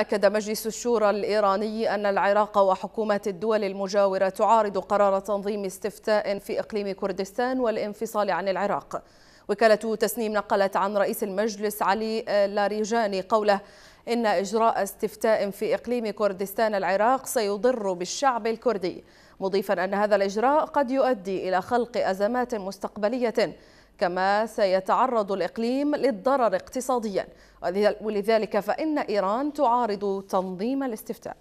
أكد مجلس الشورى الإيراني أن العراق وحكومات الدول المجاورة تعارض قرار تنظيم استفتاء في إقليم كردستان والانفصال عن العراق وكالة تسنيم نقلت عن رئيس المجلس علي آه، لاريجاني قوله إن إجراء استفتاء في إقليم كردستان العراق سيضر بالشعب الكردي مضيفا أن هذا الإجراء قد يؤدي إلى خلق أزمات مستقبلية كما سيتعرض الإقليم للضرر اقتصاديا ولذلك فإن إيران تعارض تنظيم الاستفتاء